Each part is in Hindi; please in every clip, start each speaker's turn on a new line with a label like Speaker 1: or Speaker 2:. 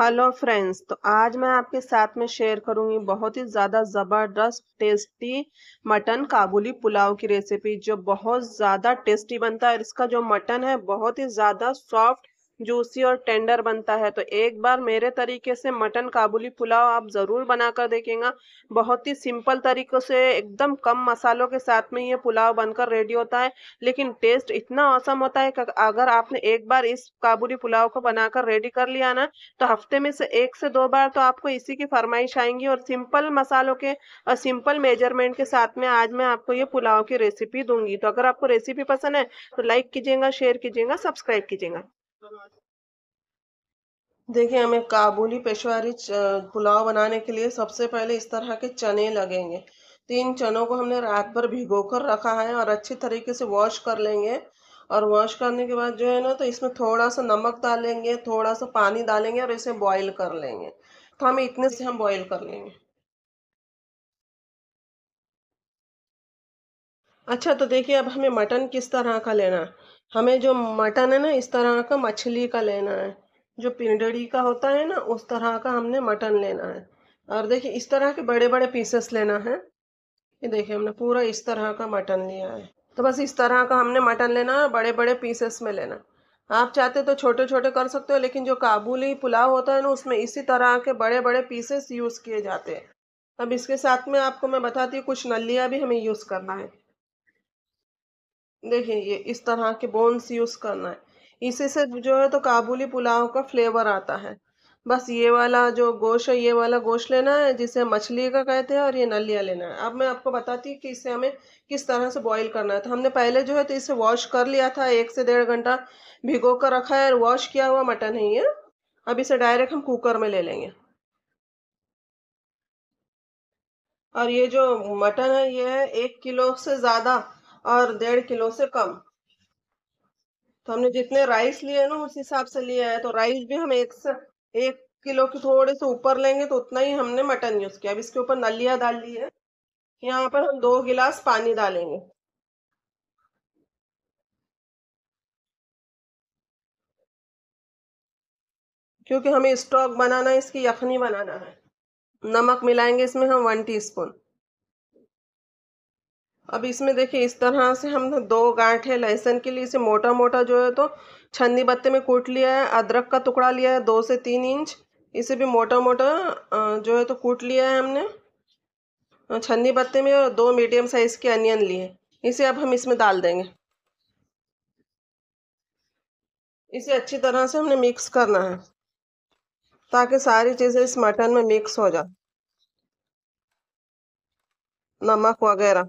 Speaker 1: हेलो फ्रेंड्स तो आज मैं आपके साथ में शेयर करूंगी बहुत ही ज़्यादा ज़बरदस्त टेस्टी मटन काबुली पुलाव की रेसिपी जो बहुत ज़्यादा टेस्टी बनता है और इसका जो मटन है बहुत ही ज़्यादा सॉफ्ट जूसी और टेंडर बनता है तो एक बार मेरे तरीके से मटन काबुली पुलाव आप ज़रूर बनाकर देखेंगे बहुत ही सिंपल तरीक़ों से एकदम कम मसालों के साथ में ये पुलाव बनकर रेडी होता है लेकिन टेस्ट इतना औसम होता है कि अगर आपने एक बार इस काबुली पुलाव को बनाकर रेडी कर लिया ना तो हफ्ते में से एक से दो बार तो आपको इसी की फरमाइश आएंगी और सिंपल मसालों के और सिंपल मेजरमेंट के साथ में आज मैं आपको ये पुलाव की रेसिपी दूंगी तो अगर आपको रेसिपी पसंद है तो लाइक कीजिएगा शेयर कीजिएगा सब्सक्राइब कीजिएगा देखिए हमें काबुली पेशवारी पुलाव बनाने के लिए सबसे पहले इस तरह के चने लगेंगे तीन चनों को हमने रात भर भिगो कर रखा है और अच्छी तरीके से वॉश कर लेंगे और वॉश करने के बाद जो है ना तो इसमें थोड़ा सा नमक डालेंगे थोड़ा सा पानी डालेंगे और इसे बॉईल कर लेंगे तो हमें इतने से हम बॉईल कर लेंगे अच्छा तो देखिए अब हमें मटन किस तरह का लेना है हमें जो मटन है ना इस तरह का मछली का लेना है जो पिंडड़ी का होता है ना उस तरह का हमने मटन लेना है और देखिए इस तरह के बड़े बड़े पीसेस लेना है ये देखिए हमने पूरा इस तरह का मटन लिया है तो बस इस तरह का हमने मटन लेना है बड़े बड़े पीसेस में लेना आप चाहते तो छोटे छोटे कर सकते हो लेकिन जो काबुली पुलाव होता है ना उसमें इसी तरह के बड़े बड़े पीसेस यूज़ किए जाते हैं अब इसके साथ में आपको मैं बताती हूँ कुछ नलियाँ भी हमें यूज़ करना है देखिए ये इस तरह के बोन्स यूज़ करना है इसी से जो है तो काबुली पुलाव का फ्लेवर आता है बस ये वाला जो गोश्त है ये वाला गोश्त लेना है जिसे मछली का कहते हैं और ये नलिया लेना है अब मैं आपको बताती हूँ कि इसे हमें किस तरह से बॉईल करना है तो हमने पहले जो है तो इसे वॉश कर लिया था एक से डेढ़ घंटा भिगो कर रखा है और वॉश किया हुआ मटन है ये अब इसे डायरेक्ट हम कुकर में ले लेंगे और ये जो मटन है ये है एक किलो से ज़्यादा और डेढ़ किलो से कम तो हमने जितने राइस लिए ना उस हिसाब से लिया है तो राइस भी हम एक से एक किलो के थोड़े से ऊपर लेंगे तो उतना ही हमने मटन यूज़ किया अब इसके ऊपर नलिया डाल ली
Speaker 2: है यहाँ पर हम दो गिलास पानी डालेंगे क्योंकि हमें स्टॉक बनाना है इसकी यखनी बनाना है नमक मिलाएंगे इसमें हम वन टीस्पून
Speaker 1: अब इसमें देखिए इस तरह से हम दो गांठे लहसुन के लिए इसे मोटा मोटा जो है तो छन्नी बत्ते में कूट लिया है अदरक का टुकड़ा लिया है दो से तीन इंच इसे भी मोटा मोटा जो है तो कूट लिया है हमने छन्नी बत्ते में और दो मीडियम साइज़ के अनियन लिए इसे अब हम इसमें डाल देंगे इसे अच्छी तरह से हमने मिक्स करना है ताकि सारी चीज़ें इस मटन में मिक्स हो जाए नमक वगैरह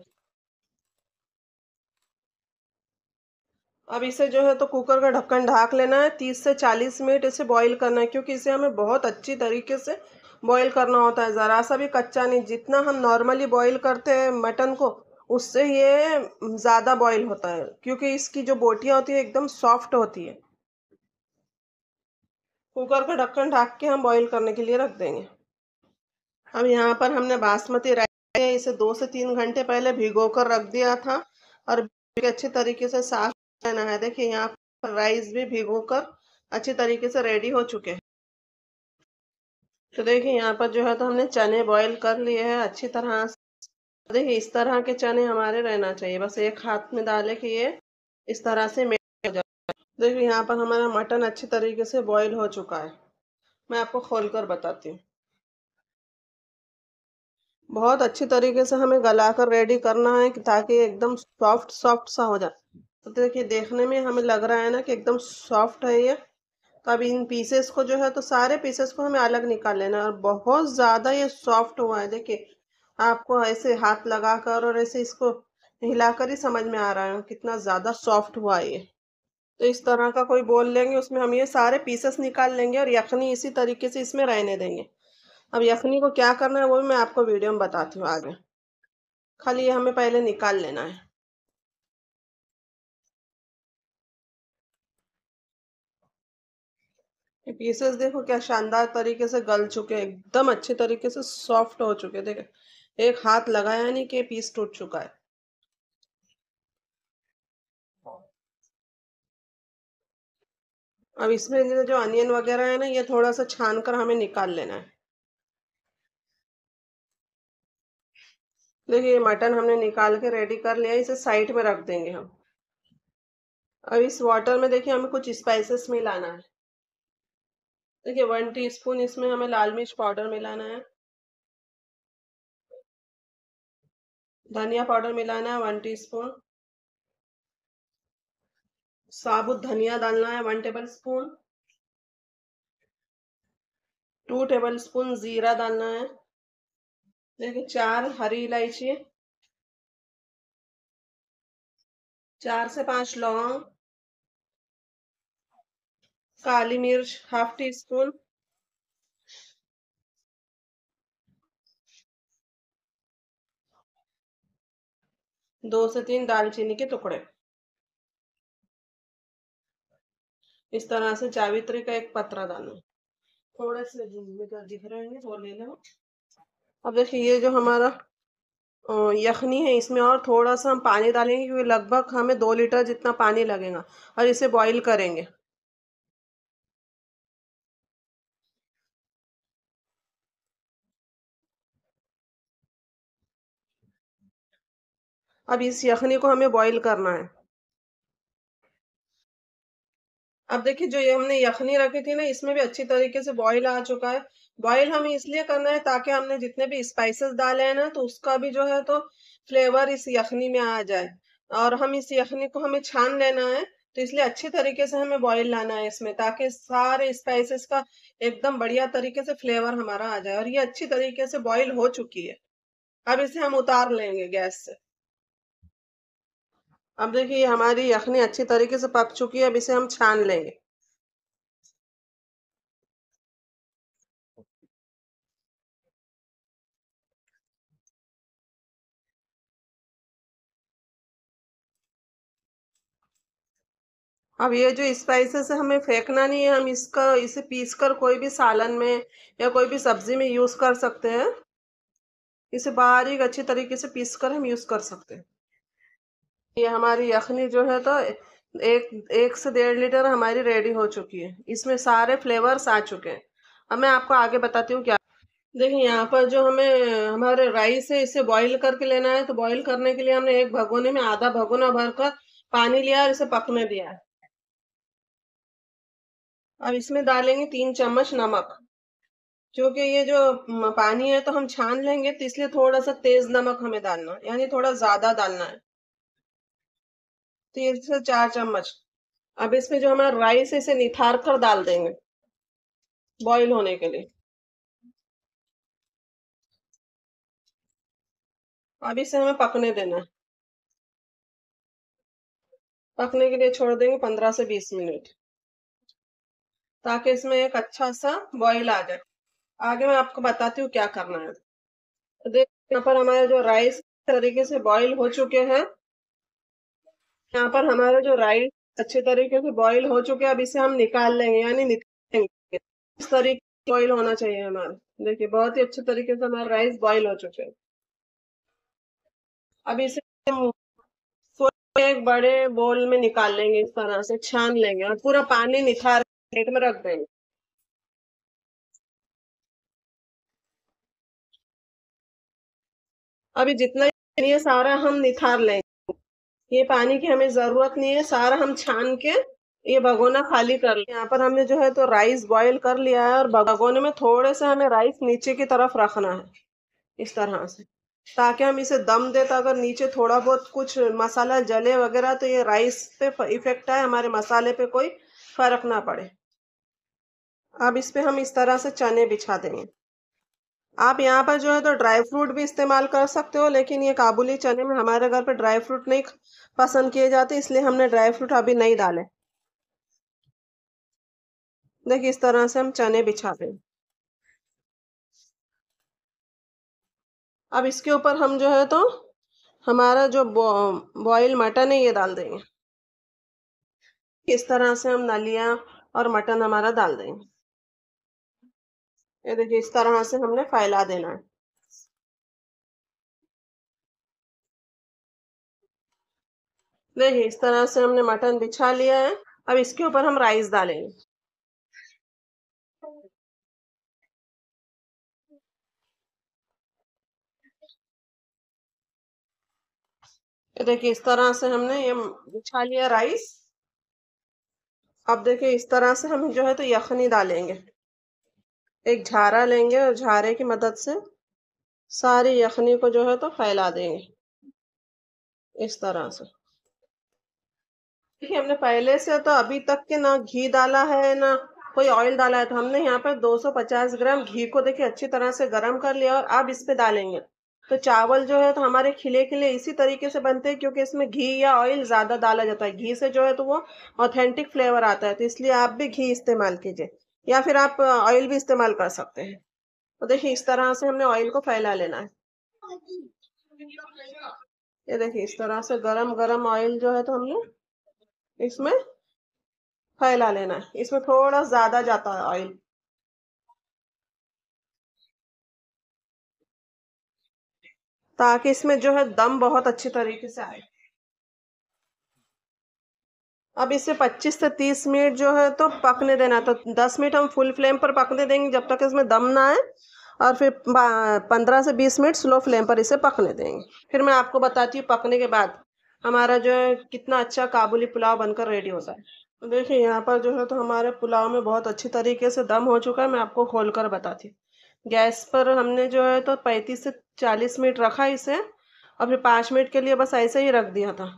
Speaker 1: अब इसे जो है तो कुकर का ढक्कन ढाक लेना है तीस से चालीस मिनट इसे बॉईल करना है क्योंकि इसे हमें बहुत अच्छी तरीके से बॉईल करना होता है ज़रा सा भी कच्चा नहीं जितना हम नॉर्मली बॉईल करते हैं मटन को उससे ये ज़्यादा बॉईल होता है क्योंकि इसकी जो बोटियाँ होती है एकदम सॉफ्ट होती है कुकर का ढक्कन ढाक के हम बॉयल करने के लिए रख देंगे अब यहाँ पर हमने बासमती राइस इसे दो से तीन घंटे पहले भिगो कर रख दिया था और अच्छे तरीके से साफ लेना है देखिए यहाँ पर राइस भी भिगो कर अच्छी तरीके से रेडी हो चुके हैं तो देखिए यहाँ पर जो है तो हमने चने बॉईल कर लिए हैं अच्छी तरह से देखिए इस तरह के चने हमारे रहना चाहिए बस एक हाथ में डाले कि ये इस तरह से हो जाए देखिए यहाँ पर हमारा मटन अच्छे तरीके से बॉईल हो चुका है मैं आपको खोल कर बताती हूँ बहुत अच्छी तरीके से हमें गला कर रेडी करना है ताकि एकदम सॉफ्ट सॉफ्ट सा हो जाए तो देखिए देखने में हमें लग रहा है ना कि एकदम सॉफ्ट है ये तो अब इन पीसेस को जो है तो सारे पीसेस को हमें अलग निकाल लेना है और बहुत ज़्यादा ये सॉफ्ट हुआ है देखिए आपको ऐसे हाथ लगा कर और ऐसे इसको हिलाकर ही समझ में आ रहा है कितना ज़्यादा सॉफ्ट हुआ है ये तो इस तरह का कोई बोल लेंगे उसमें हम ये सारे पीसेस निकाल लेंगे और यखनी इसी तरीके से इसमें रहने देंगे अब यखनी को क्या करना है वो भी मैं आपको वीडियो में बताती हूँ आगे
Speaker 2: खाली ये हमें पहले निकाल लेना है ये पीसेस देखो
Speaker 1: क्या शानदार तरीके से गल चुके हैं एकदम अच्छे तरीके से सॉफ्ट हो चुके देखे एक
Speaker 2: हाथ लगाया नहीं कि पीस टूट चुका है अब इसमें जो अनियन वगैरह है ना ये थोड़ा सा छान कर हमें निकाल लेना है
Speaker 1: देखिए ये मटन हमने निकाल के रेडी कर लिया इसे साइड में रख देंगे हम अब इस वाटर में देखिए हमें कुछ स्पाइसेस मिलाना है देखिए
Speaker 2: वन टीस्पून इसमें हमें लाल मिर्च पाउडर मिलाना है धनिया पाउडर मिलाना है वन टीस्पून साबुत धनिया डालना है one tablespoon two tablespoon जीरा डालना है देखिए चार हरी इलायची चार से पांच लौंग काली मिर्च हाफ टी स्पून दो से तीन दालचीनी के टुकड़े इस तरह से जावित्री का एक पत्रा डालो
Speaker 1: थोड़े से जिनमें दिख रहे हैं वो ले लो अब देखिए ये जो हमारा यखनी है इसमें और थोड़ा सा हम पानी डालेंगे क्योंकि लगभग हमें दो लीटर जितना
Speaker 2: पानी लगेगा और इसे बॉईल करेंगे अब इस यखनी को हमें बॉईल करना है अब देखिए जो ये हमने यखनी रखी थी ना इसमें भी अच्छी तरीके
Speaker 1: से बॉईल आ चुका है बॉईल हमें इसलिए करना है ताकि हमने जितने भी स्पाइसेस डाले हैं ना तो उसका भी जो है तो फ्लेवर इस यखनी में आ जाए और हम इस यखनी को हमें छान लेना है तो इसलिए अच्छे तरीके से हमें बॉईल लाना है इसमें ताकि सारे स्पाइसेस का एकदम बढ़िया तरीके से फ्लेवर हमारा आ जाए और ये अच्छी तरीके से बॉईल हो चुकी है अब इसे हम उतार लेंगे गैस से अब देखिए हमारी यखनी अच्छी
Speaker 2: तरीके से पक चुकी है अब इसे हम छान लेंगे अब ये जो स्पाइसेस है हमें फेंकना नहीं है हम इसका इसे पीस कर कोई भी
Speaker 1: सालन में या कोई भी सब्जी में यूज़ कर सकते हैं इसे बारीक अच्छी तरीके से पीस कर हम यूज़ कर सकते हैं ये हमारी यखनी जो है तो एक एक से डेढ़ लीटर हमारी रेडी हो चुकी है इसमें सारे फ्लेवर्स आ चुके हैं अब मैं आपको आगे बताती हूँ क्या देखिए यहाँ पर जो हमें हमारे राइस है इसे बॉईल करके लेना है तो बॉईल करने के लिए हमने एक भगोने में आधा भगोना भरकर पानी लिया और इसे पकने दिया अब इसमें डालेंगे तीन चम्मच नमक क्योंकि ये जो पानी है तो हम छान लेंगे तो इसलिए थोड़ा सा तेज नमक हमें डालना यानी थोड़ा ज्यादा डालना है तीन से चार
Speaker 2: चम्मच अब इसमें जो हमारा राइस है इसे निथार कर डाल देंगे बॉईल होने के लिए अब इसे हमें पकने देना है पकने के लिए छोड़ देंगे पंद्रह से बीस मिनट ताकि इसमें एक अच्छा सा
Speaker 1: बॉईल आ जाए आगे मैं आपको बताती हूँ क्या करना है देखिए यहाँ पर हमारे जो राइस तरीके से बॉईल हो चुके हैं यहाँ पर हमारा जो राइस अच्छे तरीके से बॉईल हो चुके अब इसे हम निकाल लेंगे यानी निकालेंगे इस तरीके बॉईल होना चाहिए हमारा देखिए बहुत ही अच्छे तरीके से हमारा राइस बॉईल हो चुके हैं अब इसे एक बड़े बोल में निकाल
Speaker 2: लेंगे इस तरह से छान लेंगे और पूरा पानी निथार प्लेट में रख देंगे अभी जितना ये सारा हम निखार लेंगे ये पानी की हमें जरूरत नहीं है सारा
Speaker 1: हम छान के ये भगोना खाली कर लिया यहाँ पर हमने जो है तो राइस बॉईल कर लिया है और भगोने में थोड़े से हमें राइस नीचे की तरफ रखना है इस तरह से ताकि हम इसे दम तो अगर नीचे थोड़ा बहुत कुछ मसाला जले वगैरह तो ये राइस पे इफेक्ट आए हमारे मसाले पे कोई फर्क ना पड़े अब इस पे हम इस तरह से चने बिछा देंगे आप यहाँ पर जो है तो ड्राई फ्रूट भी इस्तेमाल कर सकते हो लेकिन ये काबुली चने में हमारे घर पर ड्राई फ्रूट नहीं पसंद किए जाते इसलिए हमने ड्राई फ्रूट
Speaker 2: अभी नहीं डाले देखिए इस तरह से हम चने बिछा दें अब इसके ऊपर
Speaker 1: हम जो है तो हमारा जो बॉयल मटन है ये डाल देंगे
Speaker 2: इस तरह से हम नलिया और मटन हमारा डाल देंगे ये देखिए इस तरह से हमने फैला देना है देखिए इस तरह से हमने मटन बिछा लिया है अब इसके ऊपर हम राइस डालेंगे देखिए इस तरह से हमने ये बिछा लिया राइस
Speaker 1: अब देखिए इस तरह से हम जो है तो यखनी डालेंगे एक झारा लेंगे और झारे की मदद से सारी यखनी को जो है तो फैला देंगे इस तरह से देखिए हमने पहले से तो अभी तक के ना घी डाला है ना कोई ऑयल डाला है तो हमने यहाँ पर 250 ग्राम घी को देखिए अच्छी तरह से गर्म कर लिया और अब इस पे डालेंगे तो चावल जो है तो हमारे खिले खिले इसी तरीके से बनते हैं क्योंकि इसमें घी या ऑयल ज़्यादा डाला जाता है घी से जो है तो वो ऑथेंटिक फ्लेवर आता है तो इसलिए आप भी घी इस्तेमाल कीजिए या फिर आप ऑयल भी इस्तेमाल कर सकते हैं तो देखिए इस तरह से हमने ऑयल को फैला लेना है ये देखिए इस तरह से गरम गरम ऑयल जो है तो हमने
Speaker 2: इसमें फैला लेना है इसमें थोड़ा ज्यादा जाता है ऑयल ताकि इसमें जो है दम बहुत अच्छी तरीके से आए
Speaker 1: अब इसे 25 से 30 मिनट जो है तो पकने देना तो 10 मिनट हम फुल फ्लेम पर पकने देंगे जब तक इसमें दम ना आए और फिर 15 से 20 मिनट स्लो फ्लेम पर इसे पकने देंगे फिर मैं आपको बताती हूँ पकने के बाद हमारा जो है कितना अच्छा काबुली पुलाव बनकर रेडी होता है देखिए यहाँ पर जो है तो हमारे पुलाव में बहुत अच्छी तरीके से दम हो चुका है मैं आपको खोल कर बताती गैस पर हमने जो है तो पैंतीस से चालीस मिनट रखा इसे और फिर पाँच मिनट के लिए बस ऐसे ही रख दिया था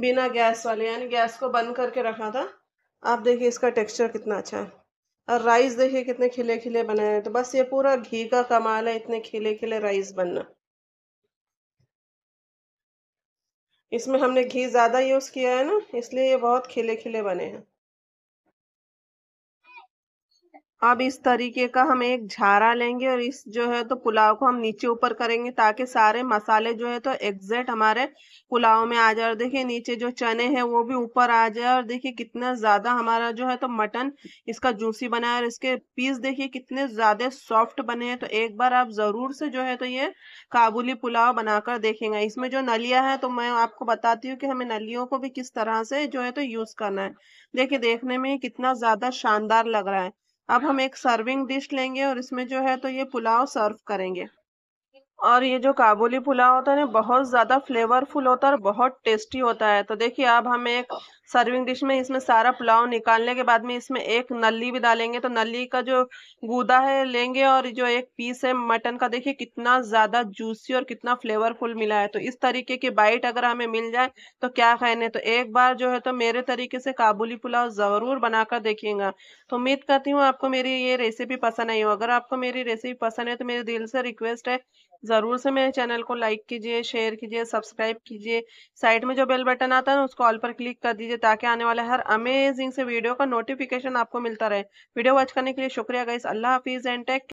Speaker 1: बिना गैस वाले यानी गैस को बंद करके रखा था आप देखिए इसका टेक्सचर कितना अच्छा है और राइस देखिए कितने खिले खिले बनाए हैं तो बस ये पूरा घी का कमाल है इतने खिले खिले राइस बनना
Speaker 2: इसमें हमने घी ज़्यादा यूज़ किया है ना इसलिए ये बहुत खिले खिले बने हैं
Speaker 1: अब इस तरीके का हम एक झारा लेंगे और इस जो है तो पुलाव को हम नीचे ऊपर करेंगे ताकि सारे मसाले जो है तो एग्जैक्ट हमारे पुलाव में आ जाए और देखिए नीचे जो चने हैं वो भी ऊपर आ जाए और देखिए कितना ज़्यादा हमारा जो है तो मटन इसका जूसी बना है और इसके पीस देखिए कितने ज़्यादा सॉफ्ट बने हैं तो एक बार आप ज़रूर से जो है तो ये काबुली पुलाव बनाकर देखेंगे इसमें जो नलिया है तो मैं आपको बताती हूँ कि हमें नलियों को भी किस तरह से जो है तो यूज़ करना है देखिए देखने में कितना ज़्यादा शानदार लग रहा है अब हम एक सर्विंग डिश लेंगे और इसमें जो है तो ये पुलाव सर्व करेंगे और ये जो काबुली पुलाव होता है ना बहुत ज़्यादा फ्लेवरफुल होता है और बहुत टेस्टी होता है तो देखिए अब हम एक सर्विंग डिश में इसमें सारा पुलाव निकालने के बाद में इसमें एक नली भी डालेंगे तो नली का जो गूदा है लेंगे और जो एक पीस है मटन का देखिए कितना ज़्यादा जूसी और कितना फ्लेवरफुल मिला है तो इस तरीके की बाइट अगर हमें मिल जाए तो क्या कहने तो एक बार जो है तो मेरे तरीके से काबुली पुलाव ज़रूर बनाकर देखिएगा तो उम्मीद करती हूँ आपको मेरी ये रेसिपी पसंद आई हो अगर आपको मेरी रेसिपी पसंद है तो मेरे दिल से रिक्वेस्ट है ज़रूर से मेरे चैनल को लाइक कीजिए शेयर कीजिए सब्सक्राइब कीजिए साइड में जो बेल बटन आता है ना उसको ऑल पर क्लिक कर दीजिए कीजिए ताकि आने वाले हर अमेजिंग से वीडियो का नोटिफिकेशन आपको मिलता रहे वीडियो वॉच करने के लिए शुक्रिया गाइस अल्लाह हाफिज़ एंड टेक